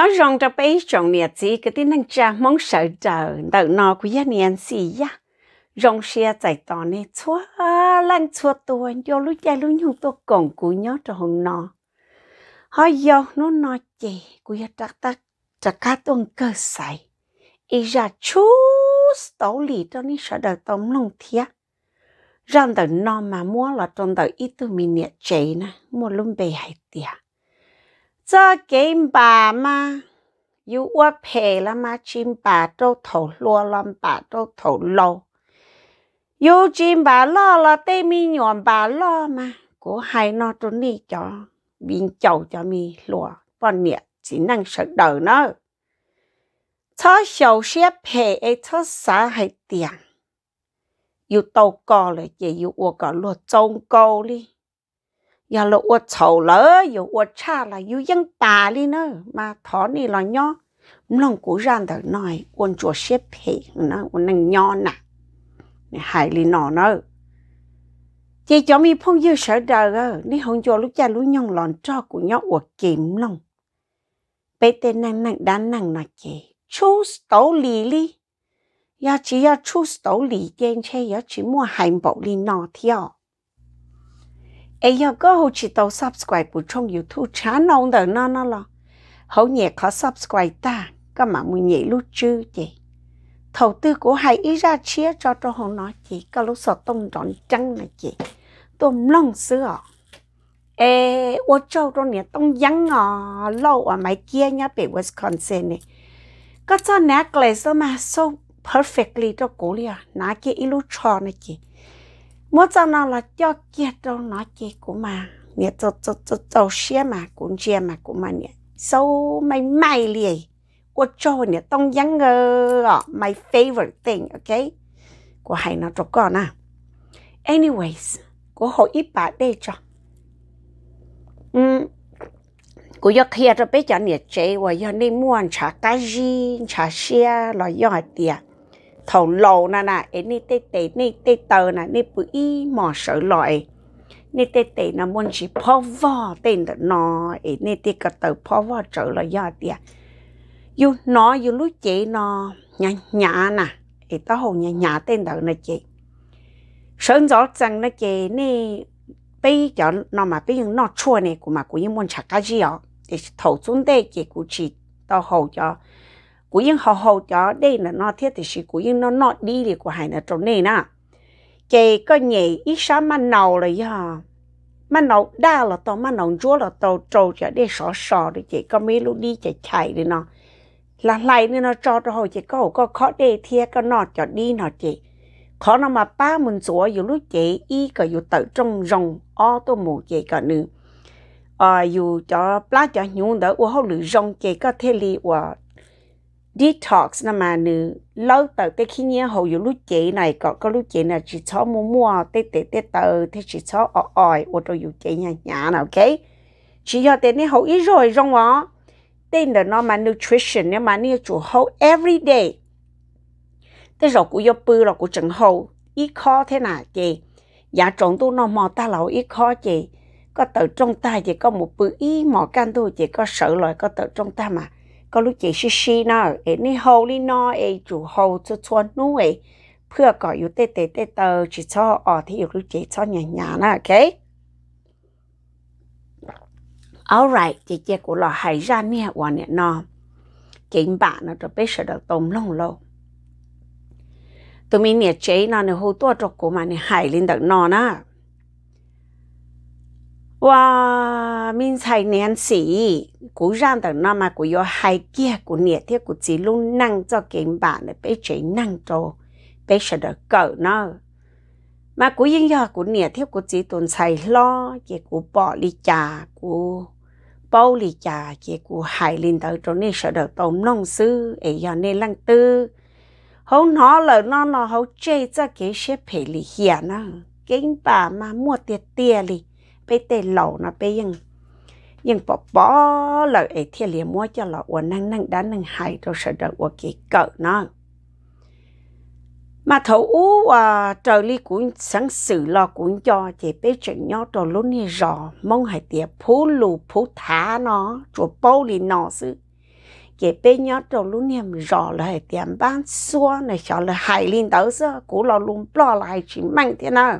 nhớ rong cho bấy chồng nè chị cái tin năng cha mong sợ chờ đợi nó của gia nè gì ya rong xe chạy tò nè chúa lăng chúa tôi do lúc cha lúc nhung tôi còn của nhớ cho hồn nó họ do nó nó chị của gia trắc tắc trắc cá tuần cơ sài ý ra chú tổ lì cho nên sợ đời tông lòng thiệt rằng đời nó mà mua là trong đời ít tụi mình nè chị nè mua luôn bề hay tiệt 这给爸妈，有我陪了嘛，金把都头落了，把都头落。有金把落了，对面原把落嘛，我还那种你叫面叫叫面落，不然只能舌头呢。他小些陪诶，他啥还点？有到高了，也有我个落中高哩。giờ là ô chầu lỡ giờ ô cha là yêu dân ta đi nữa mà thọ này là nhó lòng cố gắng đời nói quân chùa xếp hệ nó quân năng nhó nè hại lì nọ nữa chỉ cho mi phong dư sợ đời ơ đi hôn cho lúc cha lúc nhông lòn cho của nhóc ô kiếm lòng bé tên năng năng đá năng nọ chị chú tổ lì li giờ chỉ ya chú tổ lì trên chơi ya chỉ mua hành bộ lì nọ theo ai giờ có hỗ chỉ tàu subscribe của trong youtube channel ông đời nó nó lo hậu nhẹ khó subscribe ta các mà mình nhẹ lúc chứ chị thầu tư của hai ý ra chia cho cho họ nói chị các lúc sợ tông rọn trắng này chị tôm long sữa ê ô châu trong nhà tông giăng ngò lâu à, máy kia nhá về Wisconsin này có cho necklace mà so perfectly cho cô liền nãy kia ít lúc tròn này chị mỗi giờ nào là cho kiệt đâu nói chị của mà nè cho cho cho cho xe mà cũng xe mà của mà nè sâu mày mày liền của cho nè tông dáng ngơ my favorite thing ok của hay nó cho con à anyways của hội ít bà đây cho ừ cô yêu kia rồi bây giờ nè chơi, và giờ đi mua trà cá gì trà xe là giờ tiệt thầu lầu nà nà ấy nê tê tê nê tê tờ nà nê bự y mò sợ loại nê tê tê nà muốn chỉ phó vò tên đó nó ấy nê tê cả tờ phó vò trở là do tìa dù nó dù lúc chị nó nhà nhà nà ấy tao hồ nhà nhà tên đó nè chị sơn rõ rằng nè chị nê bây giờ nó mà bây giờ nó chua nè của mà của yên môn chả cá gì ó thầu xuống đây chị của chị tao hồ cho của yên hầu hầu cho đây là nó thiết thì sự của yên nó nọ đi thì của hải là trốn này nè chị có nhảy ít sáng mà nấu rồi ha mà nấu đa là tao mà nấu chua là tao trâu cho để sò sò thì chị có mấy lúc đi chạy chạy đi nó là lại nên nó cho rồi chị có có khó để thiệt có nọ cho đi nọ chị khó nó mà ba mình chúa dù lúc chị y cả dù tự trong rồng o tôi mù chị cả nữa à ờ, dù cho lá cho nhung đỡ u hậu lử rong chị có thể li và detox nó mà nữ lâu tờ tới khi nhớ hầu lúc chị này có có lúc chị này chỉ cho mua mua tê tê tê tờ thế chỉ cho ở ỏi ở đâu dụ chị nhà nhà nào ok chỉ cho tên này hầu ít rồi trong đó tên là nó mà nutrition nếu mà nếu chủ hầu every day thế rồi cũng yêu bự rồi cũng chẳng hầu ít khó thế nào chị giá trộn tu nó mò ta lâu ít khó chị có tự trong ta chỉ có một bự ý mò can tu chỉ có sợ lại có tự trong ta mà ก็รู้จีชิชิเนาะเอ็นี่โฮลี่นอเอจูโฮจะชวนนู้เอเพื่อก่ออยู่เตเตเตเตอจิชอออที่อยู่รู้จีชอหยาหยานะโอเค alright chị chị của lò hay ra nè hoàn nè nó chị bạn nó rồi biết sợ được tôm lông tụi mình nè chế nó nè hô tua trọc của mà nè hay lên được nó nè 哇，明才年时，古让的那么古要海界古年天古只路能做根本的，被谁能做，被谁的狗呢？mà cú yên ya cú nè theo cú chỉ tồn xài lo cái cú bỏ lì chà cú bỏ lì chà cái cú hại lên tới chỗ này sợ được tôm nông sư ấy giờ này lăng tư hấu nó là nó nó hấu chơi cho cái xếp phải lì hiền à, cái bà mà mua tiệt tiền lì bé tê lẩu nó bé yên yên bỏ bỏ lời ấy thì liền mua cho lọ uống năng năng đã năng hại đồ sợ đợi uống kỹ cỡ nó mà thấu u à trời li cũng sáng xử lo cũng cho chỉ bé chuyện nhỏ trò luôn như rò mong hãy tiệp phú lù phú thả nó rồi bao lì nó sự chỉ bé nhỏ trò luôn niềm rò là hãy tiệm bán xua này cho là hại lên tới giờ cú lo luôn lo lại chỉ mạnh thế nào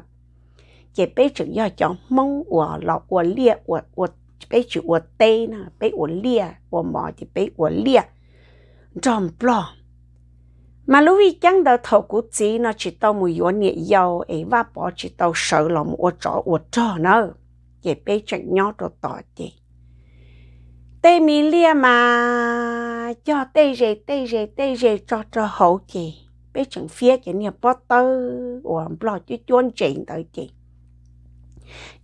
chế bé chữ do chọn mong của lọ của lia của của bé chữ của tê nè bé của lia của mỏ thì bé của lia tròn mà lúc ấy chẳng thầu của chị chỉ tao mùi yếu nhẹ dầu ấy và bỏ chỉ tao sợ lòng ô trỏ ô trỏ nữa chế bé chẳng nhỏ đồ tỏ chị mi lia mà cho tê rề tê rề tê rề cho cho hậu chị bé chẳng phía chị nhà bó tơ ủa bò chứ chuôn chuyện tới chị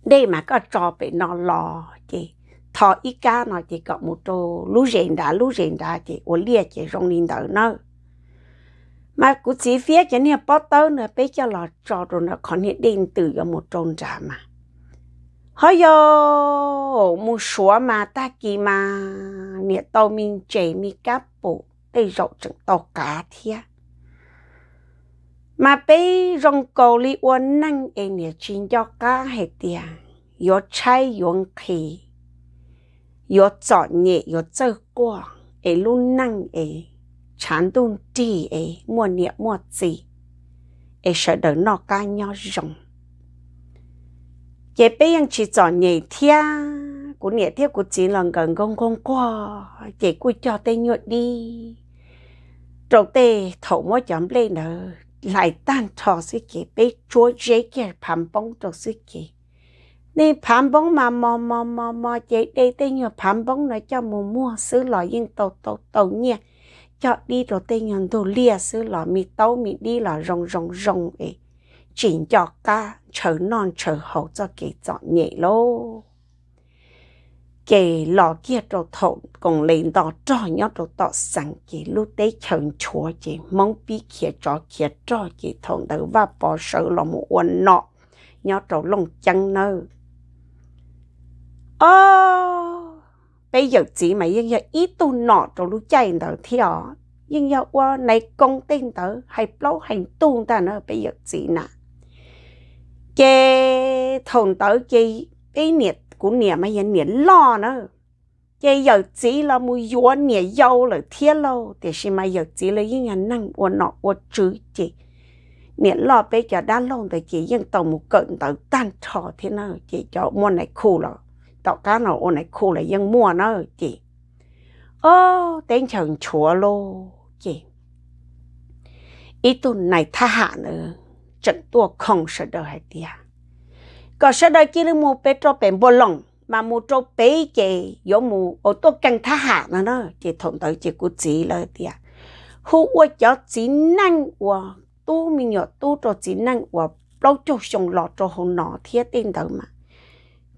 đây mà có cho bị nó lo chị thọ ít cá nó chị có một chỗ lú rèn đã lú rèn đã chị ổ lia chị rong lên đỡ nó mà cứ chỉ phía cho nên bắt tớ nữa bây giờ là cho rồi nó còn hiện đêm từ ở một tròn ra mà hơi yo một số mà ta kỳ mà nè tàu mình chạy mi cáp bộ tây rộng chẳng tàu cá thiệt mà bây rong cầu li uốn năng em nhớ chín cho cá hệ tiền có chai có khi có trọ nhẹ có chơi qua ấy luôn năng ấy chán tung đi ấy mua nhẹ mua gì ấy sợ đỡ nó cá nhau rồng chế bây giờ chỉ trọ nhẹ thia của nhẹ thia của chỉ là gần gông gông qua chỉ cúi cho tay nhột đi rồi tê thổ mỗi chấm lên nữa lại tan thọ sĩ kì bị chúa dễ kìa phản bóng tổ sĩ kì nên phản bóng mà mò mò mò mò dễ đây tên nhờ phản bóng nói cho mù mua sứ lò yên tổ tổ tổ nhẹ cho đi rồi tên nhờ đồ lia sứ lò mì tấu mì đi lò rồng rồng rồng ấy chỉnh cho ca trở non trở hậu cho kỳ dọn nhẹ lô kể lo kia rồi thổ cùng lên đó cho nhau rồi tỏ sẵn kì lúc đấy chồng chúa chỉ mong bí kia cho kia cho kì thổn tử và bỏ sợ lọ một uốn nọ nhó rồi lông chân nơ ô bây giờ chỉ mà yên giờ ít tu nọ rồi lúc chạy tớ theo nhưng giờ qua này công tên tớ hay lâu hành tu ta nữa bây giờ chỉ nè kê thổn tử kì cái nhiệt của nè mà yên nè lo nữa chế giờ chỉ là mua yếu nè yếu là thiết lâu thì xem mà giờ chỉ là những anh năng của nọ của chữ chị nè lo bây giờ đã lâu thì chị vẫn tàu một cận tàu tan trò thế nào chị cho mua này khô rồi tàu cá nào ô này khô là vẫn mua nó chị ô đến chồng chúa lô chị ít tôi này tha hạ nữa trận tua không sợ đời hay tiếc có sau đó kia mua bé cho bé bò lòng mà mua cho bé chè gió mua ô tô căng thả hạ nó nó chỉ thủng tới chỉ cú chỉ là thì à hú ô cho chỉ năng của tu mình nhỏ tu cho chỉ năng của lâu cho sòng lọt cho hồn nọ thiết tin tới mà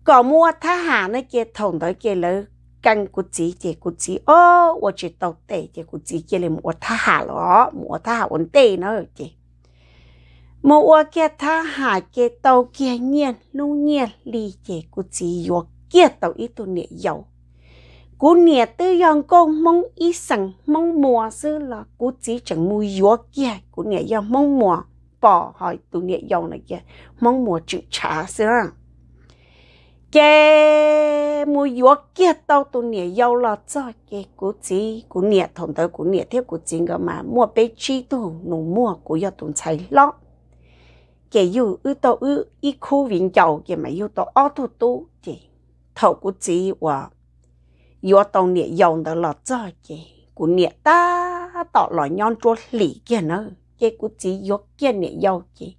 có mua thả hạ nó kia thủng tới kia là căng cứ chỉ chỉ cú chỉ ô ô chỉ tàu tệ chỉ cú chỉ kia là mua thả hạ lọ mua thả hạ ổn tệ nó chỉ một quả kia tha hạ kia tàu kia nhiên lưu nhiên lì chế của chỉ yo kia tàu ít tu nệ dầu cú nè tư yong công mong ý sẵn mong mùa sư là cú chỉ chẳng mù yo kia cú nè yo mong mùa bỏ hỏi tu nè dầu này kia mong mùa chữ trả sư rằng cái mua yếu kia tao tụi nè yêu là cho cái cú chỉ cú nè thằng tới cú nè theo cú chỉ cơ mà mua bé chi tụ nó mua cú yêu tụi chạy lót cái yêu ư tàu ư ít khu vĩnh giàu cái mà yêu tàu ở tu tu cái thầu của chị và yêu tàu nhẹ dòng đó là cho cái của nhẹ ta tàu là nhon chỗ lì kia nữa cái của chị yêu kia nhẹ dầu cái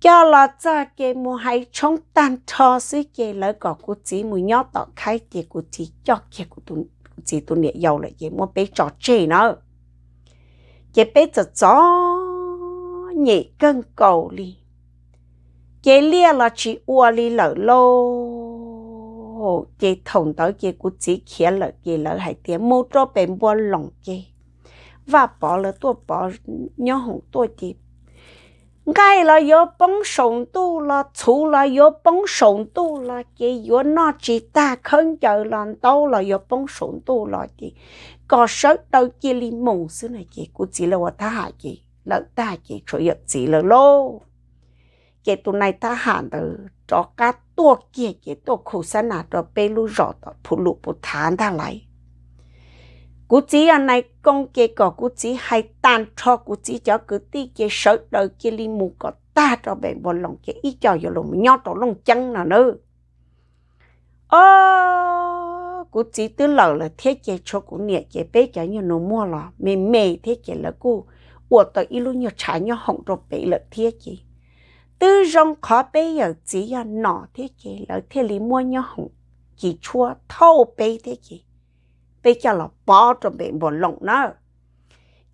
cho là cho cái mua hay chống tan cho xí cái lỡ có của chị mua nhót tàu khai cái của chị cho cái của tụi chị tụi nhẹ dầu lại cái mua bé trò chơi nữa cái bé trò nhảy cân cầu li chế lia là chỉ ua li lỡ lô chế thồng tới chế cũng chỉ khía lỡ chế lỡ hải tiếng mô trô bền bua lòng chế và bỏ lỡ tua bỏ nhỏ hồng tua chế ngay là yo bóng sống tu là chú là yo bóng sống tu là chế yo nó chỉ ta không chờ làm tao là yo bóng sống tu là chế có sớt đâu chế li mộng xưa này chế cũng chỉ là ta hại chế lỡ ta chỉ chủ yếu gì lỡ lô cái tụ này ta hẳn từ cho cá tua kia cái tua khổ sân à cho bê lu rõ đó phụ lụ phụ thán ta lại cú chỉ anh này công kia có cú chỉ hay tan cho cú chỉ cho cứ tí kia sợ đời kia li mù có ta cho bệnh bọn lòng kia ít cho vô lòng nhau cho lòng chân nào nữa ô cú chỉ tư lợ là thế kia cho cú nhẹ kia bé kia như nó mua lọ mềm mềm thế kia là cú 我的一路要查要红着背了贴起，tư rong khó bé giờ chỉ là nọ thế kì lỡ thế lý mua nhau hồng chỉ chua thâu bé thế kì bé cho là bỏ trong bệnh lộng nó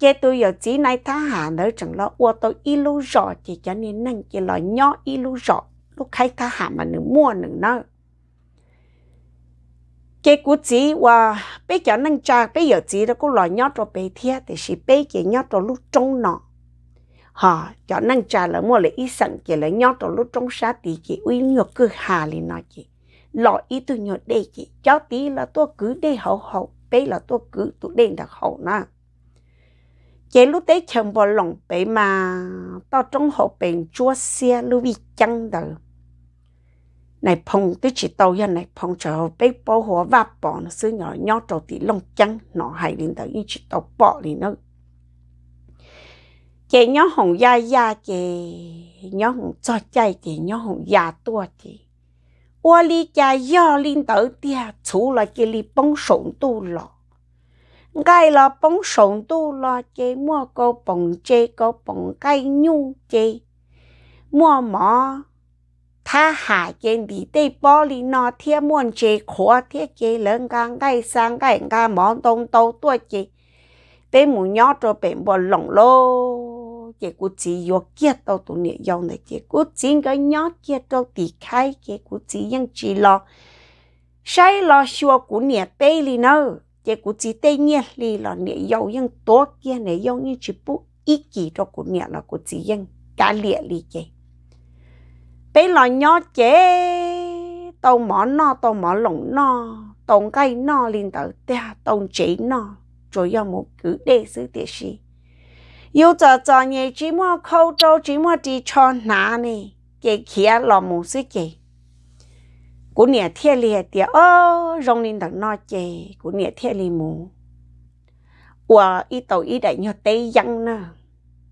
cái tôi giờ chỉ này tha nữa chẳng là ô tôi y lu rõ chỉ cho nên năng chỉ là nhỏ y lu rõ lúc khai tha mà nữa mua nữa nữa cái cú chỉ và bây giờ nâng cha bây giờ chỉ là cô lo nhót rồi bây thế thì chỉ bây giờ nhót rồi lúc trong nọ ha, cho nâng cha là mua lại ít sẵn cái là nhót rồi lúc trong sát thì chị uy nhược cứ hà lên nó chị lo ý tôi nhớ đây chị cháu tí là tôi cứ đây hậu hậu bây là tôi cứ tôi đây là hậu nè cái lúc đấy chồng bỏ lòng bể mà tao trong hậu bình chua xe lưu bị chăng đời này phong tới chỉ tàu ya này phong chờ bé bò hóa và bỏ nó xứ nhỏ nhỏ trâu tí lông chăng nó hay đến tới như chỉ tàu bỏ đi nó cái nhỏ hồng ya ya cái nhỏ hồng cho chạy cái nhỏ hồng ya tua chị ô li cha yo linh tới tia chú là cái li bông sống tu lọ gai là bông sống tu lọ cái mua cô bông chê cô bông gai nhu chị mua mỏ 他海见你对玻璃那天门节阔天节人家爱上爱人家忙东都多节，对母鸟就变不聋咯。结果只要见到多年要呢，结果整个鸟见到离开，结果只样只了，谁了说过年背里呢？结果只对年里了，你要用多见，你要用只不一记着过年了，过只样干脸里见。bé lo nhỏ chế tàu mỏ no tàu mỏ lồng no tàu cây no liền tàu ta tàu chế no rồi do một cứ đề sự tiệt sĩ yêu giờ giờ nhẹ chỉ mua khâu trâu chỉ mua đi cho nà nè cái kia là một sự cái, cú nè thiên liệt tiệt ơ rong liền tàu no chế cú nè thiên liệt mù nè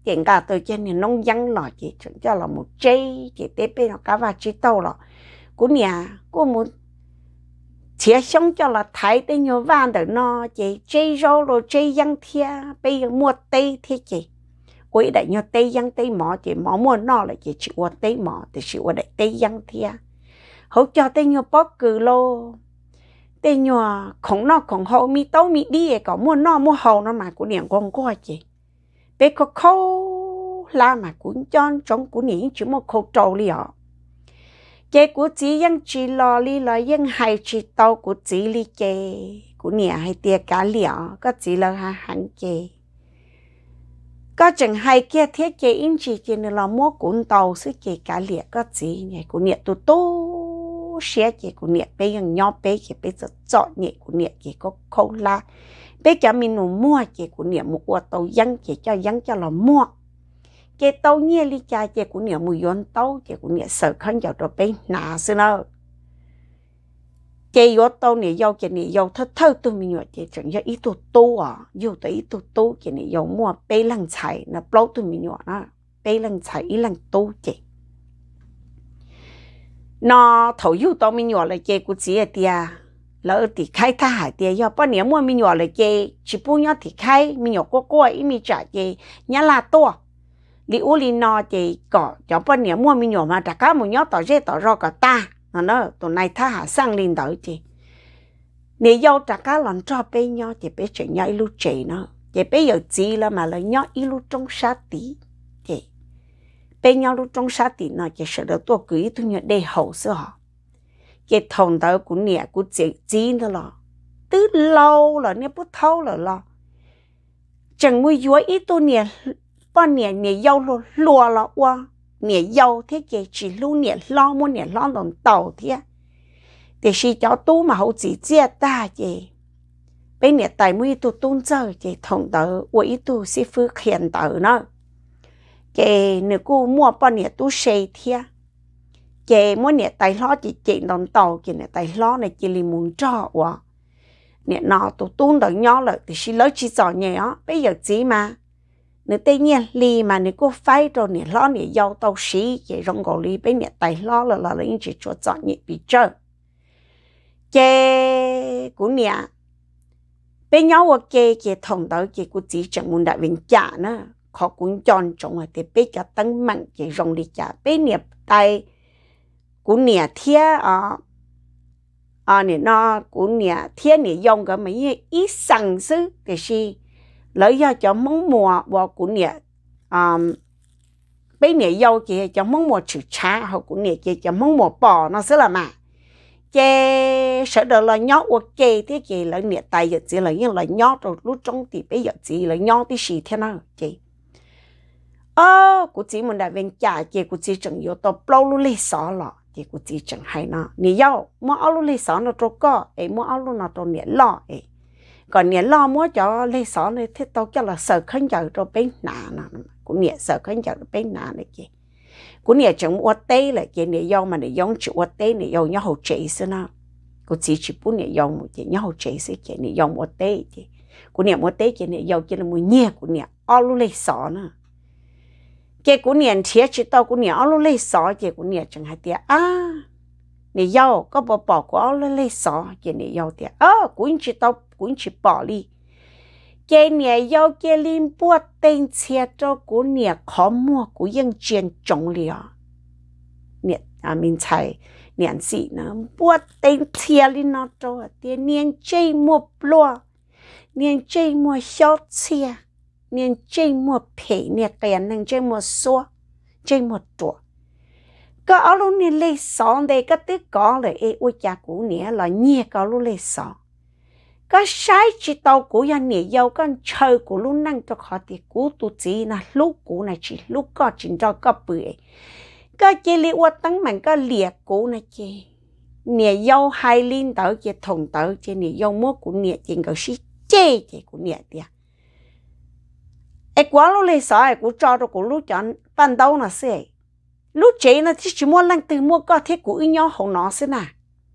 tiền cả từ trên thì nông dân lọ chỉ chúng cho là một chơi chỉ tiếp bên nó cá và chỉ tàu lọ của nhà của một chia sống cho là thấy tên nhiều van được nó chỉ chơi rau rồi chơi dân thia bây giờ mua tây thế chị quỹ đại nhiều tây dân tây mỏ chị mỏ mua nó là chị chịu qua tây mỏ thì chịu qua đại tây dân thia hỗ cho tên nhiều bóc cừ lô tên nhiều à, khổng nó khổng hậu mi tấu mi đi có mua nó mua hậu nó mà của niệm con qua chị cái có khâu la mà cũng chọn trong của nỉ chỉ một khâu trâu li ở chế của chỉ yang chỉ lo li lo yang hai chỉ tàu của chỉ li chế của nỉ hay tia cá li ở có chỉ lo ha hẳn chế có chẳng hay kia thiết chế yên chỉ chế nữa là mua cuốn tàu sức chế cá li có chỉ nhỉ của nỉ tu tu xé chế của nỉ bây giờ nhỏ bé giờ bây giờ chọn nhẹ của nỉ chỉ có khâu la bé cho mình nó mua chị của niệm một quả tàu dân chị cho dân cho là mua cái tàu nhẹ đi cha chị của niệm mùi yon tàu chị của niệm sợ khăn vào cho bé nà xin nào chị yo tàu niệm yo chị niệm yo thơ thơ tôi mình nói chị chuẩn cho ít tụ tụ à yo tụ ít tụ tụ chị niệm yo mua bé lăng chạy nó bao tôi mình nói nó bé lăng chạy ít lăng tụ chị nó thầu yo tao mình nói là chị của chị à lỡ thì khai tha hải tiền do bao nhiêu mua mi nhỏ lại chê chỉ bu nhau thì khai mi nhỏ cô cô ấy mi trả chê nhá là to đi u li nọ chê có, cho bao nhiêu mua mi nhỏ mà trả cá một nhau tỏ dê tỏ ro cả ta nó nó tụi này tha hải sang liền đỡ chê nếu do trả cá lần cho bé nhau chê bé chê nhau ilu chê nó chê bé giờ gì là mà lời nhau ilu trong sát tí chê bé nhau lu trong sát tí nó chê sợ được tua cưới thu nhật đầy hậu sữa họ cái thòng đó cũng nè cũng chị chị nữa lo từ lâu là nè bút thâu là lo chẳng mua dúa ít tôi nè bọn nè nè dâu lo lùa lo qua nè dâu thế chị chỉ lu nè lo mua nè lo đồng tàu thế để xí cháu tu mà hậu chỉ chia ta chị bây nè tại mua tôi tuôn giờ cái thòng đó, của ít tôi sẽ phước hiện tàu nữa cái nếu cô mua bọn nè tôi xây thế chị mỗi nè tay lo chị chị đón tàu chị nè tay lo này chị liền muốn cho quá nè nó tụ tuôn đón nhỏ lợi thì xin lỗi chị giỏi nhẹ á bây giờ gì mà nếu tây nhiên li mà nếu cô phải rồi nè lo nè giàu tàu xí chị rong gò li bây nè tay lo là là lấy chị cho giỏi nhẹ bị chơi chị cũng nè bên nhau ok chị thằng đó chị cũng chỉ chẳng muốn đại viên trả nữa khó cũng chọn chọn ở thì bây giờ tăng mạnh chị rong đi trả bây nè tay cú nè thia à à nè nó cú nè thia nè dùng cái mấy ít sẵn sư cái gì lấy ra cho mông mua và cú nè à bây nè dâu kia cho mông mua chữ cha hoặc cú nè kia cho mông mua bò nó sẽ là mà cái sợ đó là nhót của chê thế chê là nè tay giờ chỉ là như là nhót rồi lúc trong thì bây giờ chỉ là nhót thì gì thế nào chê ơ của chị mình đã về nhà chê của chị chẳng yếu tao bao luôn lấy sợ lọ thì cũng chỉ chẳng hay nó nì yêu mua áo lì xó nó trâu co ấy mua áo nó trâu nhẹ lo ấy còn nhẹ lo mua cho lì xó này thế tao cho là sợ khăn giờ trâu bên nà nó cũng nhẹ sợ khăn giờ bên nà này kì cũng nhẹ chẳng mua tê là kì nhẹ yêu mà nhẹ yêu chỉ mua tê nhẹ yêu nhau hậu chế xí nó cũng chỉ chỉ bún nhẹ yêu một chị nhau hậu chế xí kì nhẹ yêu mua tê kì cũng nhẹ mua tê kì nhẹ yêu kì là mua nhẹ cũng nhẹ áo lì xó nữa cái cũng niệm thiệt chỉ tao cũng niệm áo lấy sọ cái cũng niệm chẳng hạn tiếc à nè giàu có bỏ bỏ của áo lấy sọ cái nè giàu tiếc à cũng chỉ tao cũng chỉ bỏ đi cái nè giàu cái lim bùa tên thiệt cho cũng niệm khó mua cũng yên chuyện trọng liệu nè, à mình thấy niệm gì nè, bút tên thiệt đi nó cho tiếc niệm chơi mua lúa niệm chơi mua xót thiệt nên chơi một phê nè tiền nên chơi một số, chơi một chỗ. có áo luôn nè lấy sọn đây có tới có lời ê ôi cha cũ nè là nhẹ có luôn lấy sọn có sai chỉ tàu cũ ya nè giàu con chơi cũ luôn năng cho họ thì cũ tu chỉ là lúc cũ này chỉ lúc có chỉ cho có bưởi có chỉ lấy ua tăng mạnh có lìa cũ này chỉ nè giàu hai linh tớ chỉ thùng tớ chỉ nè giàu mua cũ nè chỉ có sĩ chê chỉ cũ nè tiệt ai quá lúc lấy sợ ai cũng cho rồi cũng lúc chọn ban đầu là sẽ lúc chế nó chỉ chỉ mua lăng từ mua có thiết của ý nhau hậu nó xí nà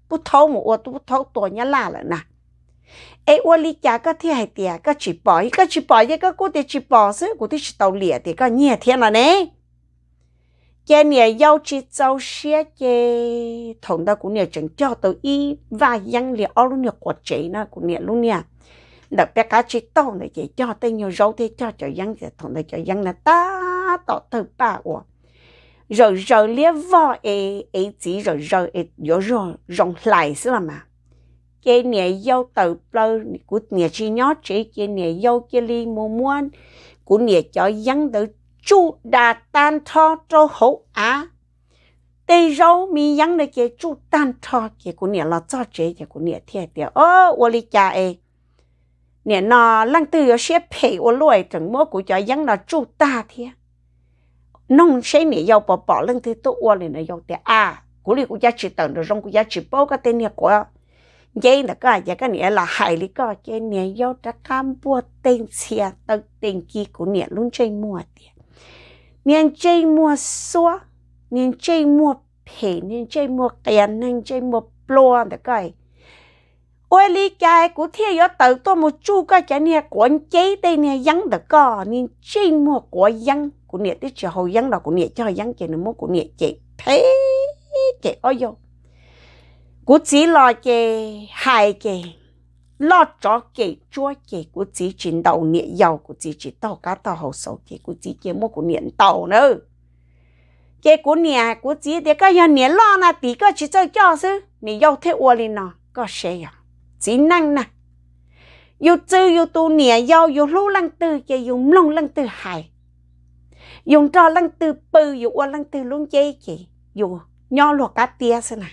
bố thấu một ô tô bố thấu tổ nhà là lại nè ai ô lý cha có thiết hay tiệt có chỉ bỏ có chỉ bỏ cái có cố chỉ bỏ xí của thiết chỉ tàu lìa thì có nhẹ thiên là nè cái nhà giàu chỉ giàu xe cái thằng đó cũng nhà chẳng cho tàu y và dân liệu ở luôn nhà quạt chế nó cũng nhà luôn nhà đợt bé cá chi tàu này chỉ cho tên nhiều rau thế cho cho dân thì thằng này cho dân là ta tỏ thử ba của rồi rồi lia vò ê ê chỉ rồi rồi ê rồi rồi rong lại xí là mà cái nhà dâu từ lâu của nhà chỉ nhó chỉ cái nhà dâu cái li mua mua của nhà cho dân từ chú đà tan thọ cho hậu á tê rau mi dân này kia chú tan thọ cái của nhà là cho chế cái của nhà thiệt tiệt ô ô li cha ê nè nó lăng tư yo xe phê ô lôi chẳng mô của cho dân nó chú ta thế nông xe nè yêu bỏ bỏ lăng tư tốt ô lên nó yêu thế à của lý của giá trị tầng rồi rong của giá trị bao cái tên nè của vậy là cái giá cái nè là hại lý có cái nè yêu đã cam bua tên xe tầng tên kia của nè luôn chơi mua thế nè chơi mua xua nè chơi mua phê nè chơi mua kèn nè chơi mua plon thế cái ôi lý cái của thiên yếu tử tôi một chu cái cái nè của chế đây nè dân được có nên chi mua của dân của nè tới chờ hậu dân đó của nè cho dân chị nó mua của nè chị thế chị ôi vô của chỉ lo chị hai chị lo cho chị chúa chị của chỉ chuyển đầu nè giàu của chỉ chỉ tàu cá tàu hậu sầu chị của chỉ chị mua của nè tàu nữa chị của nè của chỉ để cái nhà nè lo na tí cái chỉ cho cho sư nè giàu thế ua lên nó có xe à chỉ năng nè yêu chữ yêu tu nè yêu yêu lú lăng tư chỉ yêu mông lăng tư hài yêu trò lăng tư bự yêu qua lăng tư luôn chơi chỉ yêu nhỏ lọ cá tia xem nè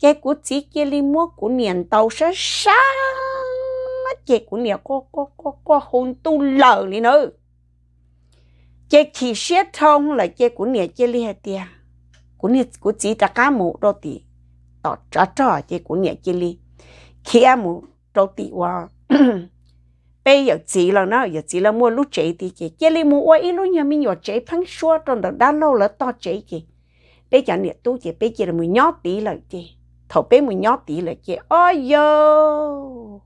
cái của chỉ kia li mua của niệm tàu sẽ xa cái của niệm có có có có hồn tu lờ đi nữa cái chỉ xét thông là cái của niệm cái li hết tia của niệm của chỉ ta cá mũ đôi tí tỏ trả trò cái của niệm cái li khi em muốn trâu tị hoa bây giờ chỉ là nó giờ chỉ là mua lúc chế đi kì chế li mua ôi lúc nhà mình nhỏ chế phăng xua trong đó đã lâu là to chế kì bây giờ nè tu chế bây giờ là mình nhỏ tí lại kì thầu bé mua nhỏ tí lại kì ôi yo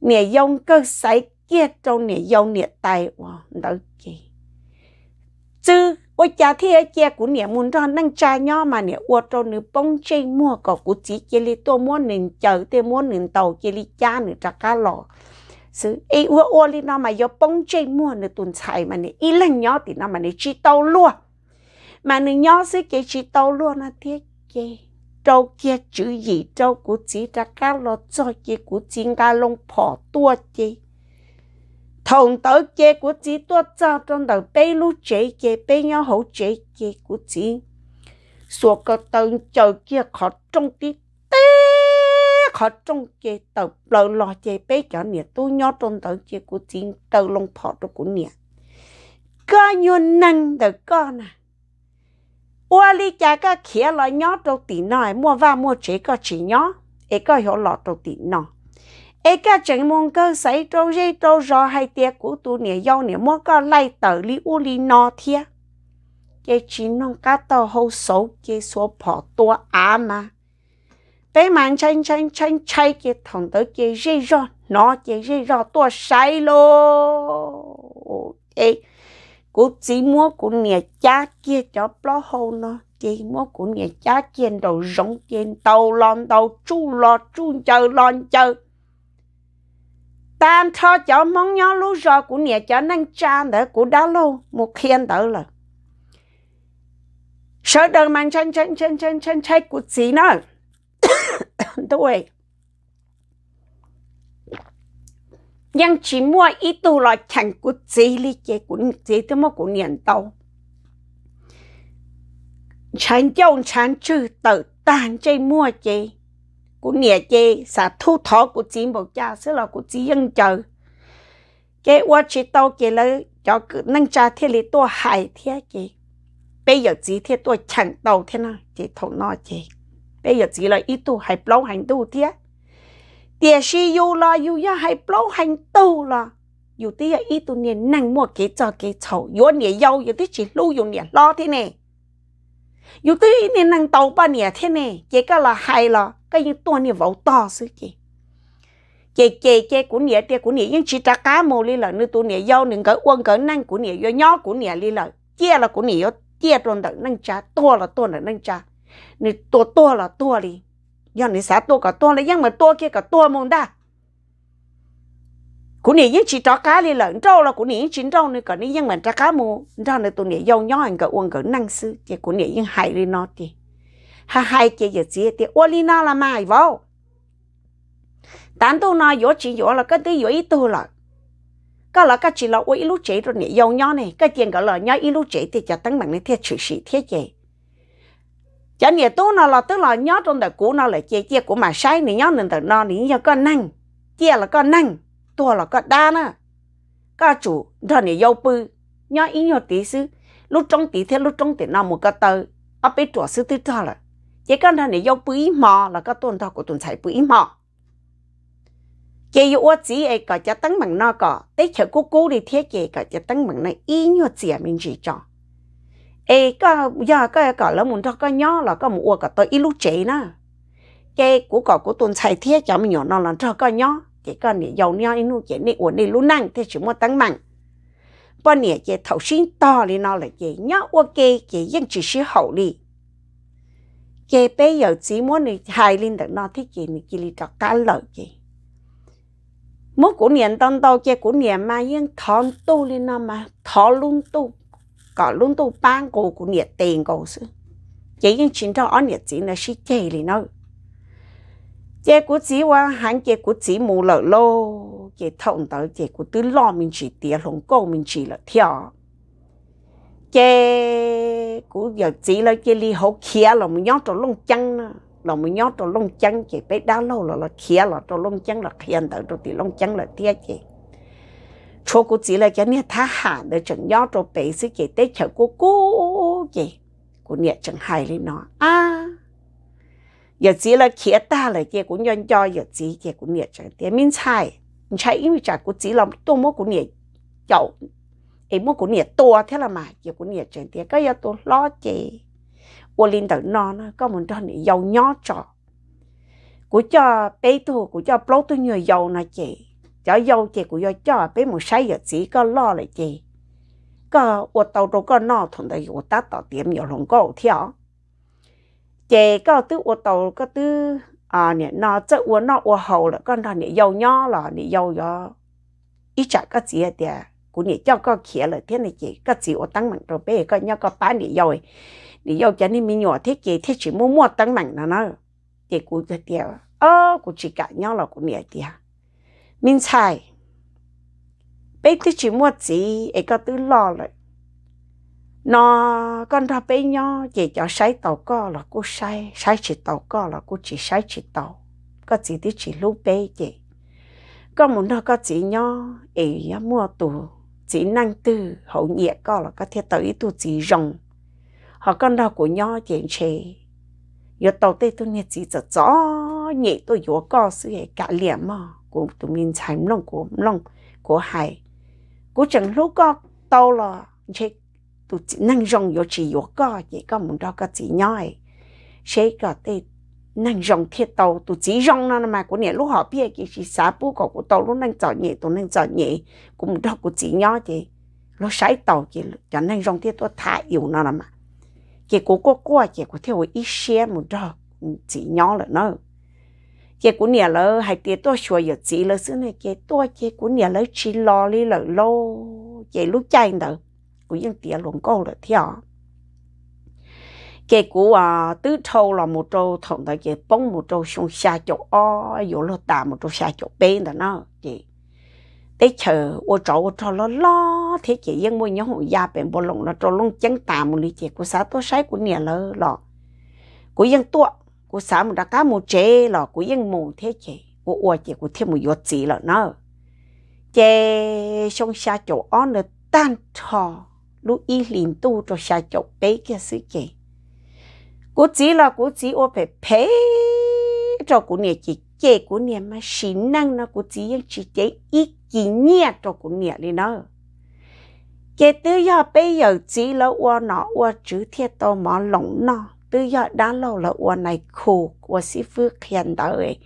nè dòng cơ sấy kia trong nè dòng nè tay wow đó kì chứ ôi cha thì ai chia nè muốn cho năng cha nhau mà nè ô tô nữ bông chơi mua có cũng chỉ kia li tô mua nền chờ tê mua nền tàu kia li cha nữ trả cá lò sự ai ô ô li nó mà bông chơi mua nữ tuần chạy mà nè ít lần nhau thì nó mà chỉ tàu luôn mà nữ nhau sẽ kia chỉ tàu luôn nó thiết kia trâu kia chữ gì trâu cũng chỉ trả cá lò cho kia cũng chỉ cá lông bỏ tua kia 同到结果子多早中到被路这结被要好这结果子，说个等就结考中的得考中结到老老结被叫你都要中到结果子到龙跑着过年，个有能的个呢？我哩家个起来鸟到底那，莫话莫这个起鸟，一个有老到底那。ai cả chẳng muốn cơ sấy đâu dây đâu rõ hay tiếc của tu nè yêu nè mong cơ lại tờ li u li nọ thiệt cái chỉ nông cá tờ hậu số cái số bỏ tua á mà bé mang chân chân chân chay cái thằng tới cái dây rõ nó cái dây rõ tua sai lô ấy cú chỉ mua cú nè cha kia cho bỏ hậu nó chỉ mua cú nè cha kia đầu rong kia đầu lon đầu chu lọt chu chờ lon chờ tan cho cháu mong nhau lú rò của nè cháu năng trang đỡ của đá lô một khiên đỡ là sợ đừng mang chân chân chân chân chân chân của chị nó tôi nhưng chỉ mua ít tu là chẳng của chị lý chế của chị tôi mà của niệm tàu chẳng chồng chẳng trừ tự tàn chơi mua chị của nhà chị xả thu thọ của chị một cha sẽ là của chị dân chờ cái quá chị tao kia là cho nâng cha thế lý tôi hại thế chị bây giờ chị thế tôi chẳng đầu thế nào chị thấu nó chị bây giờ chị là ít tu hay lâu hành tu thế tiền si yêu là yêu ya hay lâu hành tu là yêu tí ít tu nè năng mua cái cho cái chậu yêu nhà yêu yêu tí chỉ lưu yêu nhà lo thế này 有的你能到半年天呢，结果了害了，cái những tuần này vào to sự kì kì kì kì của nhà tiền của nhà nhưng chỉ trả cá mồ li là nơi tu giàu nên cái uông cái năng của nhà do nhỏ của nhà li là chia là của nhà chia rồi đợi năng trả to là to là năng trả nên to to là to đi do nên xã to cả to là nhưng mà to kia cả to mong đa cú nị những chỉ trò cá li lợn trâu là cú nị những chín trâu nữa còn nị những mình trà cá mù trâu này tụi nị giàu nhó anh cậu uống cậu năng sư thì cú nị những hại li nó thì ha hai kia giờ gì thì uống li nó là mai vô tán tu nó yếu chỉ yếu là cái thứ yếu ít tu là cái là cái chỉ là uống ít lúc chế rồi nị giàu nhó này cái tiền gọi là nhó ít lúc chế thì cho tăng bằng này thiệt chữ sĩ thiệt gì cho nên tu nó là tức là nhó trong đời cũ nó là chia chia của mà sai nị nhó nên từ nó nị cho con năng chia là con năng là đa chủ thằng này yêu bự, ตัวเราก็ด้านะก็จูดันเนี่ยยาวปืย่ออีหยอตีซื้อ lúc trong tí thế lúc trong tí nào một cái tờ à bên chỗ sư tư thọ là chỉ cần thằng này yêu bụi mà, là cái tuần thọ của tuần chạy bụi mà, chỉ yêu ớt gì ấy cả cho tăng bằng nào cả để cho cô cô đi thế chỉ cả cho tăng bằng này ý nhớ gì mình chỉ cho ấy cả nhà cái cả là muốn thọ cái nhỏ là cái mua cả tới ít lúc chế nè cái cố cả của tuần chạy thế cho mình nhỏ nó là thọ cái nhỏ chỉ còn nè dầu nhau in nu chỉ nè uốn nè lú năng thế chỉ muốn tăng mạnh bao nè chỉ thầu sinh to lên nó là chỉ nhau ok chỉ vẫn chỉ sĩ hậu đi chỉ bây giờ chỉ muốn nè hai lên được nó thì chỉ nè chỉ đi cá lợi chỉ mỗi cú niệm tăng đầu chỉ cú niệm mà vẫn thon tu lên nó mà thọ luôn tu có luôn tu ban cổ cú niệm tiền cổ sự chỉ vẫn chỉ đó ở niệm chỉ là sĩ chỉ lên nó chế của chỉ qua hắn chế của chỉ mù lợ lô thông tới chế của tứ lo mình chỉ tiền lồng câu mình chỉ là theo chế của giờ chỉ là chế li hậu kia là mình nhót lông chân nữa là mình lông chân chế bé đá lâu là kia là trong lông chân là kia tới trong tỉ lông chân là theo chế chỗ của chỉ là cái nè thả hạn để chẳng nhót trong bé sẽ chế tết chở của cô chế của nè chẳng hài lên nó à giờ chỉ là kia ta là kia cũng nhân cho giờ chỉ kia cũng nhiệt chẳng tiền miếng chai chai 因为 chẳng cũng chỉ là tôi mua cũng nhiệt chậu em mua cũng nhiệt to thế là mà giờ cũng nhiệt chẳng tiền cái giờ tôi lo chị ô linh tử non có một đôi này giàu nhỏ trọ của cho bé tôi của cho bố tôi nhiều giàu nè chị cho giàu chị của cho bé một sai giờ chỉ có lo lại chị có ô tàu đâu có no thằng đấy ô ta tỏ tiệm nhiều lòng có theo chè có tư ô tàu có tư à nè nó chợ ô nó ô hầu là con thằng nè dầu nhỏ là nè dầu nhỏ ít chả có gì hết của nè cho có khía là thế này chị có gì ô tăng mạnh rồi bé có nhau có bán nè dầu nè dầu cho nên mình nhỏ thế chị thế chỉ mua mua tăng mạnh là nó chị của cho tiền ơ của chỉ cả nhau là của nè tiền mình xài bé thế chỉ mua gì ấy có tư lo rồi nó con ra bé nhỏ chỉ cho sai tàu co là cô sai sai chỉ tàu co là cô chỉ sai chỉ tàu có chỉ đi chỉ lúc bé chị có muốn nó có chỉ nhỏ ấy mua tù chỉ năng tư hậu nhẹ co là có thể tới tù chỉ rồng họ con đó của nhỏ chuyện chê giờ tàu tây tôi nghe chỉ rất rõ nhẹ tôi vừa co sự hệ cả liệm mà của tụi mình chém lòng của lòng của hải của chẳng lúc co tàu là chị tụ chỉ năng rong yo chỉ yo có chỉ có muốn đó có chỉ nhoi sẽ có tê nâng rong thiết tàu tụ chỉ rong nó mà của nè lúc họ biết cái chỉ xả bu của của tàu lúc nâng chọn nhẹ tụ nâng chọn nhẹ cũng đó của chỉ nhoi chị nó sải tàu chị cho năng rong thiết tụ thả yêu nó mà cái của cô cô chị của theo ý xe muốn đó chỉ nhoi là nó cái của nè lỡ hai tiệt tôi xua giờ chị lỡ xưa này cái tôi cái của nè lỡ chỉ lo đi lỡ lô cái lúc chạy nữa của dân tiền luôn câu là cái cú à tứ là một trâu thằng ta cái bông một trâu xuống xa chỗ o vô lô tà một trâu xa chỗ bên đó nó chị tới chờ ô trâu ô trâu lo lo thế chị dân bên bộ lồng nó trâu lông chân tà một lý chị của xã tố sái nhà lơ lọ của dân tuọ một đặc cá một chế lọ của dân mù thế chị của ô chị của thêm một giọt gì lọ nó chê xong xa chỗ nó tan thò lu y liền tu cho xa chọc bế kia sư kể. Cú chỉ là cú chỉ ô phải phế cho cú nè chỉ chế cú nè mà xí năng nó cú chỉ yên chỉ chế ít kỷ nhẹ cho cú nè đi nó. Chế tư giờ bây giờ chỉ là ô nó ô chữ thiết tô mỏ lỏng nó. Tư giờ đã lâu là ô này khổ ô sĩ phước hiện đời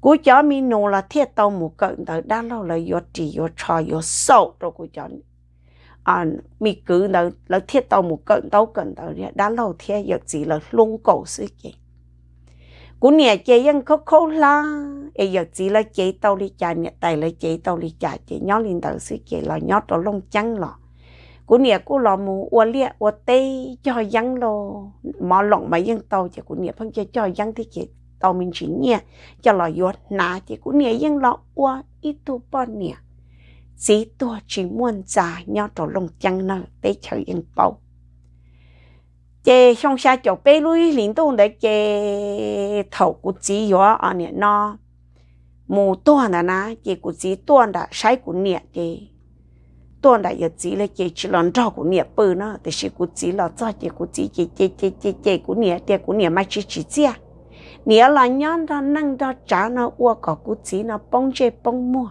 cú chó mi nô là thiết tông mù cận đời đã lâu là yo chỉ yo cho yo sâu rồi cú chó à ờ, mi cứ nó nó thiết tàu một cận tàu cận tàu đã lâu thiết giờ chỉ là luôn cổ sự kiện cú nè chế yên khó khó la ấy giờ chỉ là chế tàu đi chạy nè tài là chế tàu đi chạy chế nhó lên tàu sự kiện là nhó tàu lông trắng lọ cú nè cú lò mù ua lia ua tê cho yăng lô mò lỏng mà yên tàu chế cú nè phong chế cho yăng thì chế tàu mình chỉ nè cho lọ yuột nà chế cú nè yên lọ ua ít tu bò nè chỉ tua chỉ muốn trả nhau tổ lông chăng nợ để chờ yên bầu chế xong xa chỗ bé lui lính tôn để chế thầu của chỉ gió ở nè nó mù tuần là na chế của chỉ tuần đã sai của nè chế tuần đã giờ chỉ là chế chỉ lần trò của nè bự nó để chỉ của chỉ là cho chế của chỉ chế chế chế chế chế của nè chế của nè mà chỉ chỉ chia nè là nhon đó năng đó trả nó uo có của chỉ nó bông chế bông mua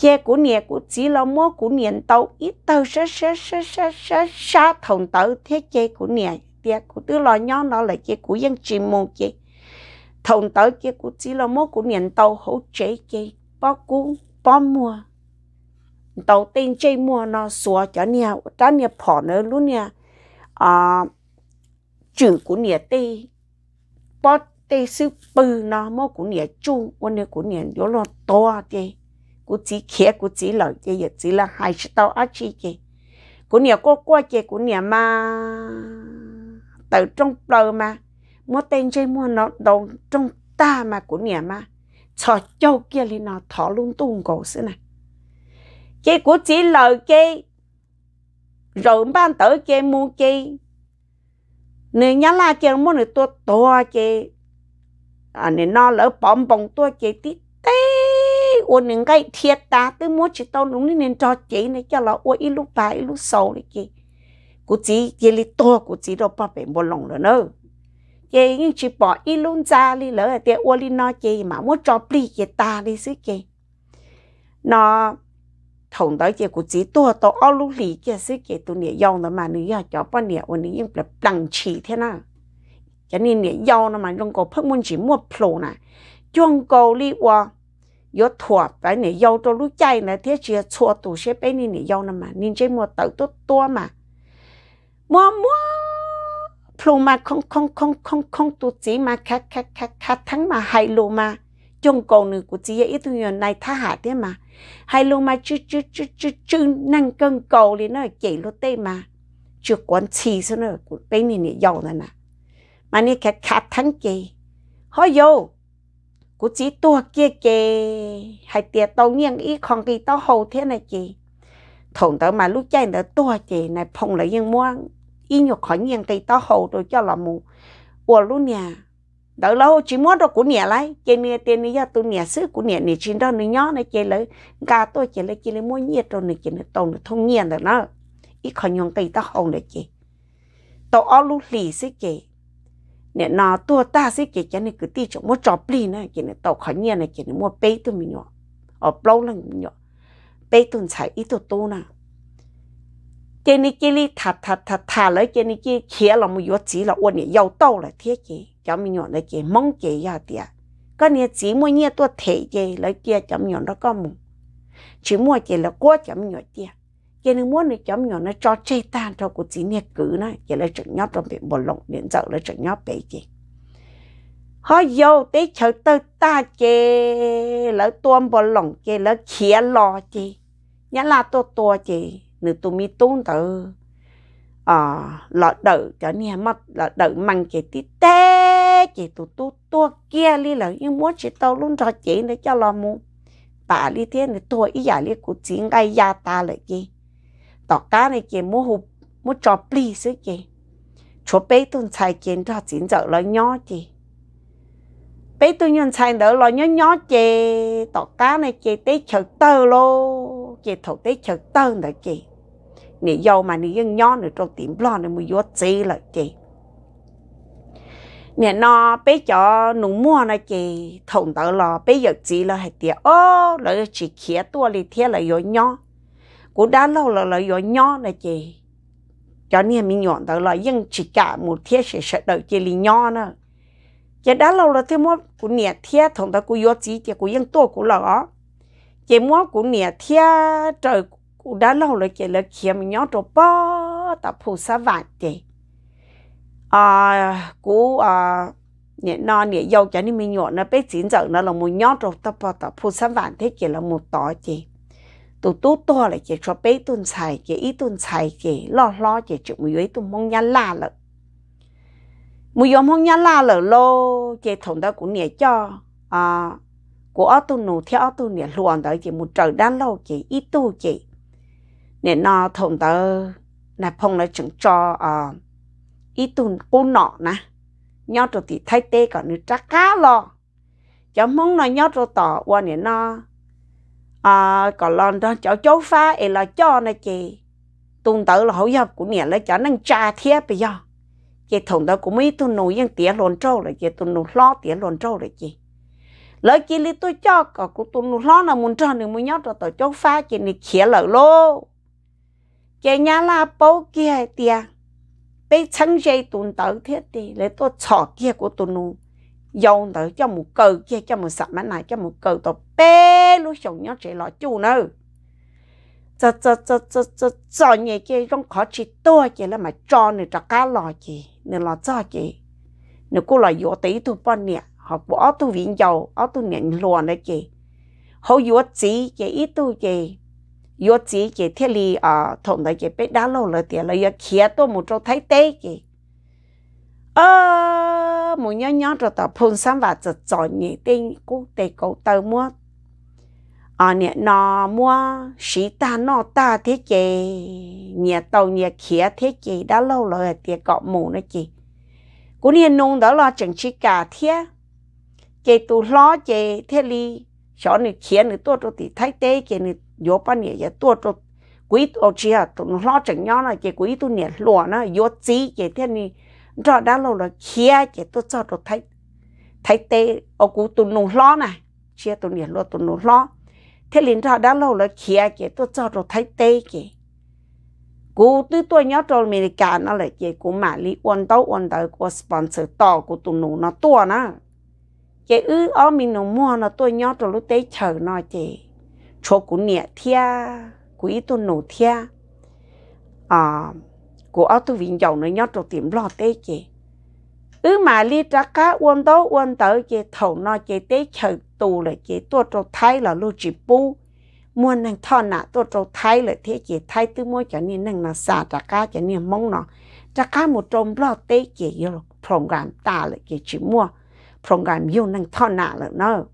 ye của nè của chỉ là mua của nè tàu ít tàu sa sa sa sa sa sa thùng tàu thế chế của nè tia của tư là nhon nó là chế của dân chỉ mù chế thùng tàu chế của chỉ là mua của nè tàu hỗ chế chế bao cú bao mua tàu tên chế mua nó xóa cho nè ta nè bỏ nữa luôn nè à chữ của nè tê bao tê sư bự nó mua của nè chu quan nè của nè đó là to thế cú chỉ khía cú chỉ lợ chơi giờ chỉ là hai sự tao ác chi kì cú nhà cô qua chơi cú nhà mà từ trong bờ mà mua tên chơi mua nó đầu trong ta mà cú nhà mà cho châu kia lên nó thọ luôn tung cổ xí này cái cú chỉ lợ cái rộn ban tới cái mua cái nếu nhà la cái mua nó to to cái à nếu nó lỡ bom bong to cái tí tê 我能该贴打都摸起到农里人着急呢，叫了我一路爬一路扫的去，估计夜里多估计都把被摸聋了呢。ye những chỉ tao nên cho chị này này là kì, cô cô chỉ chỉ chỉ to, rồi bỏ ít luôn ra li lỡ để ô li nó gì mà muốn cho pli cái ta li xí kì nó thùng đó ye cô chỉ to to ô lu li cái xí kì tụi nè yong nó mà nè cho bao nè ô nè yên bẹp đằng chỉ thế nào cho nên nè yong nó mà trong cổ phước môn chỉ mua pro nè trong cổ li wa ยอดถั่วไปเนี่ยยอดรู้ใจนะเที่ยเชียชัวตัวเชฟไปนี่เนี่ยยอดนั่นมานินใจมัวเต๋อตัวตัวมามัวมัวพลูมาคงคงคงคงคงตัวจีมาแค่แค่แค่แค่ทั้งมาไฮโลมาจงกองหนึ่งกูจีเอ็ดตอย่างในท่าหาเดียมาไฮโลมาจืดจืดจืดจืดจืดนั่งกังกอลีน่ะเก๋รถเต้มาจืดกวนชีซะหน่อยกูไปนี่เนี่ยยอดนั่นน่ะมันนี่แคแคทั้งเก๋ฮอยู่ cú chỉ tua kia kê hay tiệt tàu nghiêng ý con kỳ tàu hầu thế này kì thùng tớ mà lúc chạy tớ tua kì này phong lại yên mua ý nhục khỏi nghiêng kỳ tàu hầu rồi cho là mù ủa luôn nhà đỡ lâu chỉ muốn đâu cú nhẹ lại chơi nè tiền này giờ tôi nhẹ xứ cú nhẹ này chín đó nè nhỏ này chơi lấy gà tôi chơi lấy chơi lấy mua nhiệt rồi này chơi nè tàu nè thông nhiên rồi nó ý khỏi nhung kỳ tàu hầu này kì tàu ở lúc lì xí kì nè nó tua ta sẽ kể cho nên cứ ti mua chọc bì nè kể nè tàu khó nhiên nè kể mua bê tụi mình nhọ ở lâu lần bê tụi chạy ít tụi tu nè cái này cái này thà thà thà thà lấy cái này kia là một yếu chỉ là ôn nè giàu tàu là thế kì cho mình cái mong kì ya cái này chỉ mua nhẹ tua thể kì lấy kia cho mình nhọ nó có mùng chỉ mua là quá cho mình nhọ tiệt cái nó muốn thì chấm nhỏ nó cho chê tan cho cuộc chiến này cứ nó cái là chữ nhóc trong biển bồn lộng điện dậu là chữ nhóc bể gì họ vô tới chợ tơ ta chê lỡ tuôn bồn lộng chê lỡ khía lò chê nhá là to to chê nửa tụ mi tún tự, à ờ, lọ đỡ cho nè mất lọ đỡ măng chê tít té chê tụ tu tua kia li lỡ nhưng muốn chê tao luôn cho chê để cho lò mù bà li thế này tôi ý giả li cuộc chiến ai gia ta lại gì ต่อการในเกมมูหูมูจอปลีซึ่งเกชัวเป้ตุนชายเกมทอดสินเจอลอยย่อจีเป้ตุนยนชายเดอลอยย่อย่อเจต่อการในเกเต้เฉิดเตอร์โลเกถูกเต้เฉิดเตอร์เดอเกนี่ยาวมานี่ยังย่อหนึ่งตรงติมบลอนหนึ่งมือยศจีเลยเกเนี่ยนอไปจอหนุ่มมัวนะจีถงตลอไปหยกจีเลยให้เตียโอ้แล้วจีเขียตัวลีเทียเลยยย่อ cô đã lâu là là nhỏ nhỏ là chị cho nên mình nhọn tới là dân chỉ cả một thiết sẽ sợ đợi chị lì nhỏ nữa chị đã lâu là thế mua của nhà thiết thằng ta của yếu chỉ chị của dân to của lọ chị mua của nhà thiết trời của đã lâu là chị là kia mình nhỏ trộn bó tập phù sa vạn chị à của à nhẹ non nhẹ dâu cho nên mình nhọn nó bé chín giờ nó là một nhỏ trộn tập tập phù sa vạn thế chị là một tỏ chị tổ tổ to lại chỉ cho bé tuần xài chỉ ít tuần xài chỉ lo lo chỉ chụp mùi ấy tuần mong nhăn la lợ mùi yếu mong nhăn la lợ lô chỉ thằng đó cũng nhẹ cho à của ở tu nụ theo ở tu nhẹ luồn đó chỉ một trời đan lâu chỉ ít tu chỉ nhẹ nó thằng đó là phong là chừng cho à ít tu cô nọ nè nhau rồi thì thay tê còn nữa trắc cá lo cho mong nó nhau rồi tỏ qua nhẹ nó à có lon đó cháu cháu phá ấy là cho nè chị tuần tự là hậu dập của nè là cháu năng trà thiết bây giờ chị thùng đó cũng mấy tôi nuôi những tía lồn trâu là chị tôi nuôi lo tía lồn trâu là chị lỡ chị lý tôi cho cả của tôi nuôi lo là muốn cho nên muốn nhớ cho tôi cháu phá chị này khía lỡ lô chị nhà là bố kia tía bây chẳng dây tuần tự thiết đi lấy tôi chọ kia của tôi nuôi dòng tới cho một cờ kia cho một sập mà này cho một cờ tổ bé lúc sống nhau chỉ lo chú nữa cho cho cho cho cho cho nhẹ kia trong khó chỉ tôi kia là mà cho nữa cho cá lò chỉ nữa lò cho chỉ nữa cô là vô tí thu bọn nè họ bỏ tu viện dầu ở tu nhận luồn đấy chị họ vô chỉ chị ít tu chị vô chỉ chị thiết lý ở thùng đấy chị biết đá lâu rồi tiền là giờ kia tôi một chỗ thấy tế chị ơ ờ, mù nhớ nhớ rồi tao phun sáng và giật giỏi nhị tinh cũng để cậu tơ mua à nè nó mua sĩ ta nó ta thế chị nhà tàu nhà kia thế chị đã lâu rồi tiệt cọ mù nữa chị cú nè nung đó là chẳng chỉ cả thế chị tu lo chị thế li cho nữ kia nữ tua tôi thì thấy tê chị nữ vô bao nhiêu giờ tua tôi quý tôi chỉ là tụ lo chẳng nhớ là chị quý tôi nè lùa nó vô chí chị thế này rõ đã lâu là kia chỉ tôi cho tôi thấy thấy tê ở cụ tôi nổ lo này chia tôi nhiệt lo tôi nổ lo thế liền rõ đã lâu là kia chỉ tôi cho tôi thấy tê kì cú tôi tôi nhớ rồi mình cả nó lại chỉ cụ mà lý quan đầu quan đầu của sponsor to của tôi nổ nó to nó chỉ ư ở mình nổ mua nó tôi nhớ rồi lúc tê chờ nó chỉ cho cụ nhiệt thia cụ ý tôi nổ thia à của áo tu viện dầu nó nhớ trong tiệm lo tế chè ứ mà li trả cá uôn đó uôn tới chè thầu nó chè tế chờ tù là chè tôi trong thái là lô chỉ bu muốn năng thọ nạ tôi trong thái là thế chè thái tư mua cho nên năng là xả trả cá cho nên mong nó trả cá một trong lo tế chè yêu program ta là chè chỉ mua program yêu năng thọ nạ là nó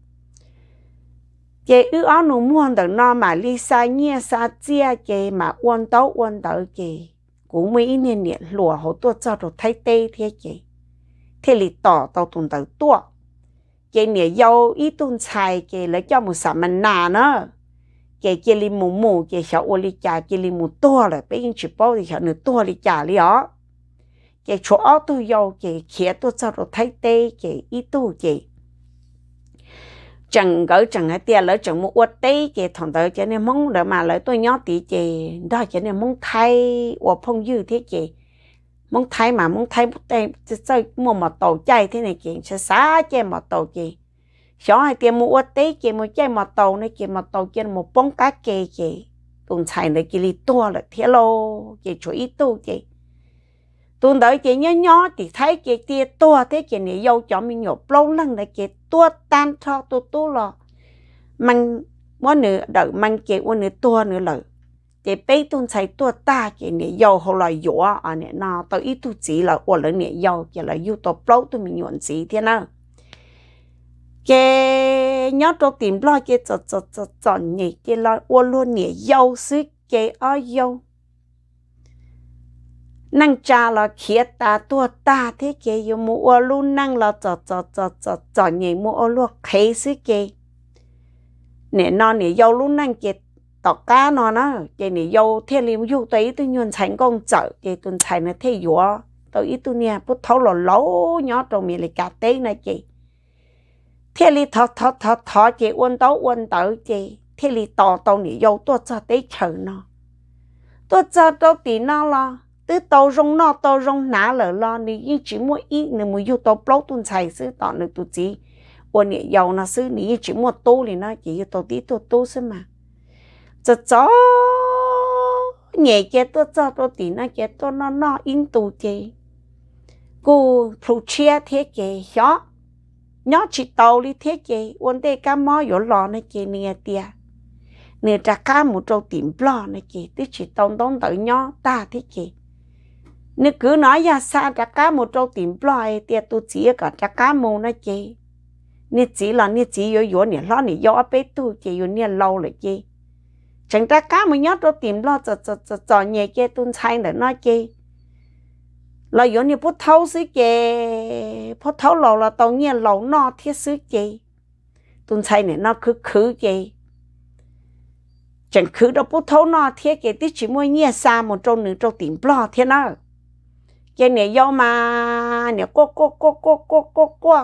chị ư áo nụ muôn được nó mà li sai nghe sai chia chị mà uôn tấu uôn tấu chị กูไม่เนี่ยเนี่ยหลัวหัวตัวจอดรถไทยเต้ที่เกเทลิต่อตัวตุนตัวตัวเกยเนี่ยยาวอีตุนชายเกยแล้วเจ้ามุสามันนานะเกี่ยเกลิมุมุเกยชาวอุลิจ่าเกลิมุตัวเลยไปยิงชิบ่าวที่ชาวเนื้อตัวลิจ่าเลยอ๋อเกยชัวตัวยาวเกยเขียตัวจอดรถไทยเต้เกยอีตัวเกย chẳng gỡ chẳng hay tiền lỡ chẳng một uất tê chị thằng tới cho nên mong đỡ mà lỡ tôi nhớ tí chị đó cho nên mong thay của phong dư thế chị mong thay mà mong thay một tay sao mua một tàu chay thế này chị sẽ xá cho một tàu chị xó hai tiền một uất tê chị mua chay một tàu này chị một tàu kia một bông cá kê chị tuần chạy này chị đi tua là thế lô chị chú ý tu chị tôi đợi chị nhỏ nhỏ thì thấy chị tia to thế chị này dâu cho mình nhổ lâu lăng là chị to tan cho tôi to lo mình mỗi nữa đợi mình chị qua nửa to nữa lợi chị bé tôi thấy to ta chị này dâu hồi lại dỗ à này nó tôi ít tu chỉ là qua lỡ nè dâu chị là yêu to lâu tôi mình nhuận gì thế nào chị nhớ tôi tìm lo chị chọn chọn chọn nhỉ chị lo qua luôn nè dâu suy chị ở dâu năng cha lo khía ta tua ta thế kia yêu mua luôn năng lo cho cho cho cho cho nhảy mua luôn khế xí kia nè nó nè yêu luôn năng kia tỏ cá nó nó kia nè yêu thế liu yêu tới tôi nhuận thành công chở kia tuần thành nó thế yếu tôi ít tôi nè bút thấu là lấu nhỏ trong miệng lại cà tê này kia thế li thọ thọ thọ thọ kia uốn tấu uốn tấu kia thế li tỏ tao nè yêu tua cho tới chờ nó tua cho tôi tí nó lo tư tàu rong nọ tàu rong ná lở lo nị yên chỉ mua ít nị mua yêu tàu bóc tuần xài sư tọ nị tụ chỉ ôn nị giàu nó sư nị yên chỉ mua tô thì nó chỉ yêu tàu tí tàu tô sư mà chớ cho nhẹ cái tô cho tô tí nó cái tô nó nó in tù chế cô phụ chia thế chế hiểu nhớ chỉ tàu đi thế chế ôn đây cá mò yếu lò nó chế nè à tiệt, nè ra cá một trâu tìm bò nó chế tức chỉ tông tông tới nhớ ta thế chế nếu cứ nói ra xa ra cá một trâu tìm loài thì tôi chỉ cả ra cá một nó chị nè chỉ là nè chỉ yếu yếu nè lo nè yếu bé tu chị yếu nè lâu rồi chị chẳng ra cá một nhát trâu tìm lo cho cho cho cho nhẹ chị tuân sai để nói chị là yếu nè bút thâu xứ chị bút thâu lâu là tàu nè lâu nó thiết xứ chị tuân sai nè nó cứ cứ chị chẳng cứ đâu bút thâu nó thiết chị tí chỉ mua nhẹ xa một trâu nửa trâu tìm lo thế nào giờ nè yo mà nè cô cô cô cô cô cô cô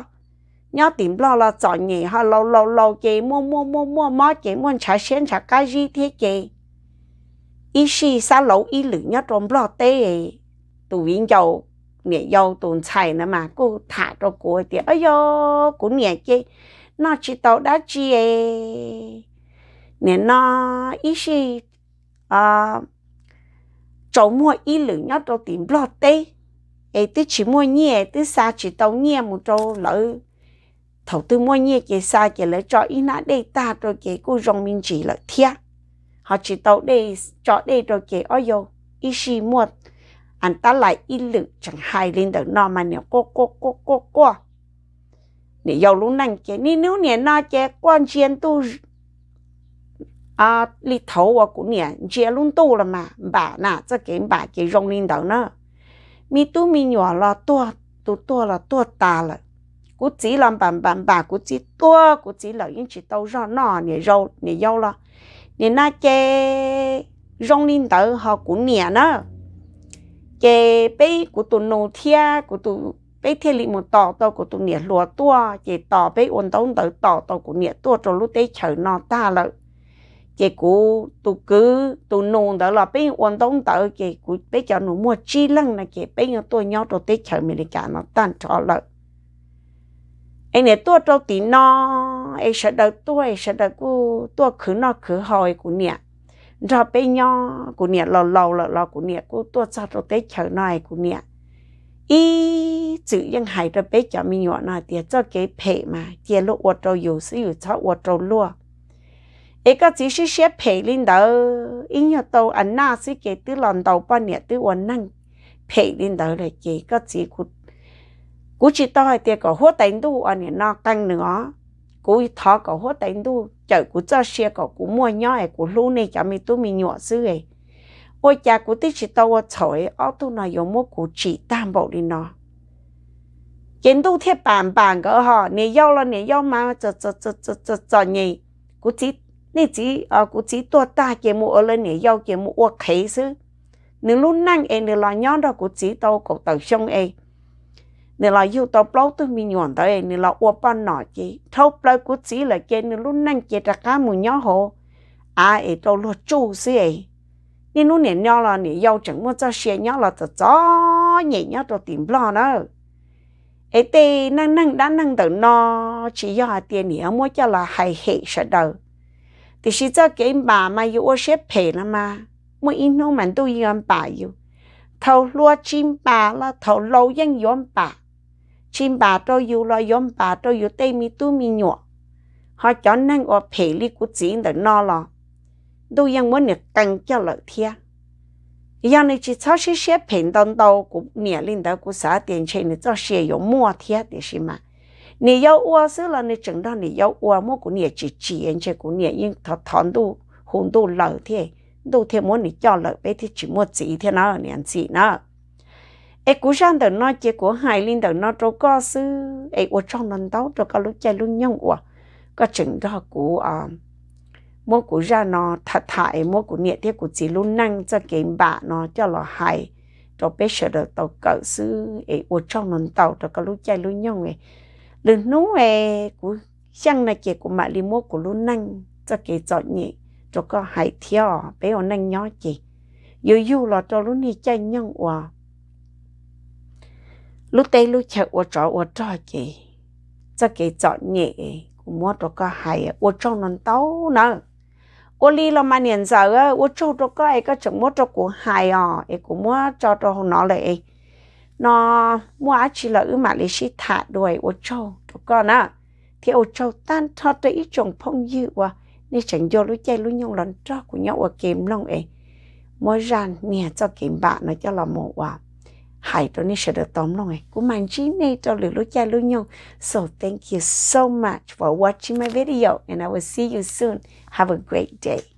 nhớ tìm lo lo chọn nhỉ ha lâu lâu lâu chị mua mua mua mua mua chị muốn trả tiền trả cái gì thế chị ý xí sao lâu ý lử nhớ trong lo tê tụi viên dầu nè dầu tụ chạy nữa mà cứ thả cho cô thì ơi yo cô nè chị nó chỉ tàu đã chị e. nè nó ý xí à chỗ mua ý lử nhớ tìm lo tê ấy tư chỉ mua nhẹ tư xa chỉ tàu nhẹ một trâu lỡ thầu tư mua nhẹ chỉ xa chỉ lỡ cho ý nã đây ta rồi chỉ cô rong mình chỉ lỡ thiệt họ chỉ tàu đây cho đây rồi chỉ ở vô ý gì mua anh ta lại ý lực chẳng hay lên được nó mà nếu cô cô cô cô cô nếu giàu lúc này chỉ nếu nếu nè nó chỉ quan chiến tu à lì thầu và cũng nè chỉ luôn tu là mà bà nà cho kiếm bà cái rong lên được nữa mi tu mi nhỏ là tua tu tua là tua ta là cú chỉ làm bàn bàn bà cú chỉ tua cú chỉ là những chỉ tàu ra nọ nè râu nè dâu là nè na chê rong linh tử họ cú nè nó chê bé cú tu nô thia cú tu bé thiên lý một tọ tàu cú tu nè lúa tua chê tọ bê ổn tông tử tọ tàu cú nè tua trong lúc đấy chờ nọ ta lợi cái cú tụ cứ tụ nôn đó là bên vận động đó cái cú bây giờ nó mua chi lăng là cái bây giờ tôi nhau tôi tới chợ mình cả nó tan trọ lợi anh này tôi trâu tí nó anh sợ đầu tôi sợ đầu cú tôi khử nó khử hồi của nè rồi bên nhau của nè lò lò lò lò của nè cú tôi sao tôi tới chợ này của nè ý chữ ยัง hại rồi bây giờ mình nhỏ này thì cho cái phê mà chỉ lúc ở trâu dù sử dụng cho ở trâu luôn ấy có chỉ sẽ xếp phê lên đó in nhau anh na sẽ kể từ lần đầu bao nhiêu từ quần năng phê lên là kể có chỉ cụt cú chỉ to hay tiệt có hốt đánh đu anh nhỉ nữa cú thọ có hốt đánh đu chở cú cho xe có cú mua nhỏ ấy cú lú này chả mi tu mi nhọ sư ấy ôi cha cú tí chỉ tao chổi ở tu nó yếu mua chỉ tam bộ đi nó kiến tu thiết bàn bàn cỡ họ nè yêu là nè yêu mà chờ chờ chờ chờ chờ chờ chỉ 你只啊，cụ chỉ tua ta kia mu ở lên nè yêu kia mu uất khí chứ nếu lúc năng em nếu lo nhon đó chỉ tao cụ tao xong em nếu lo yêu tao bao tôi mi nhọn tao nếu lo uất bao nọ chứ thâu bao cụ chỉ là kia nếu lúc năng kia ra cá mu nhon hồ à em tao lo chu chứ em nên lúc nè là nè yêu chẳng muốn cho xe là cho cho nhẹ nhon tao tìm lo ấy tê năng năng đã năng tự chỉ do tiền nè mua cho là hay hệ sợ đời thì chỉ cho cái bà mà yêu ở sẽ phê mà mỗi in nó mình tôi yêu bà yêu thầu lúa chim bà là thầu lâu dân yêu bà chim bà tôi yêu là yêu bà tôi yêu tây mi tu mi nhọ họ cho nên ở phê li của chỉ để nó lo tôi yêu muốn được cần cho lợi thiệt giờ này chỉ cho sẽ sẽ phê đồng đầu của nhà linh đó của xã tiền trên này cho sẽ yêu mua thiệt để gì mà 你要我是了，你整到你要我么？过年去去，人家过年因他谈到很多老天，都天么你叫了，别提只么几天那年纪呢？哎，古上头那结果海林头那做个事，哎，我 trong lần đó cho cái lúc chơi lúc nhung của cái chừng đó của à mỗi của ra nó thật thải mỗi của niệm thế của chỉ lúc năng cho cái bà nó cho là hài cho bé sợ được tàu cỡ sư ấy ở trong lần tàu cho cái lúc chơi lúc nhung ấy lần nú hè của sang này kia của mẹ li mua của luôn năng cho kia cho nhị cho có hải theo bé ở năng nhỏ chị yêu yêu lo cho luôn đi chơi nhung quá, lúc tây lúc chợ ở trọ ở trọ chị cho kia cho nhị của mua cho có hải ở trong non tấu nè, ô li là mà niệm giờ ô châu cho có ai có chẳng mua cho của hải à ai của mua cho cho nó lại nó mua chỉ là ư mà lý sĩ thả đuổi ô châu con á thì ô châu tan thọ tới ít chồng phong dư quá nên chẳng vô lũ chơi lũ nhung lần trọ của nhau ở kiếm lòng ấy mỗi ràn nè cho kiếm bạn nó cho là một quả hãy tôi nên sẽ được tóm lòng ấy cũng mang chi này cho lũ lúc chơi lúc nhung so thank you so much for watching my video and I will see you soon have a great day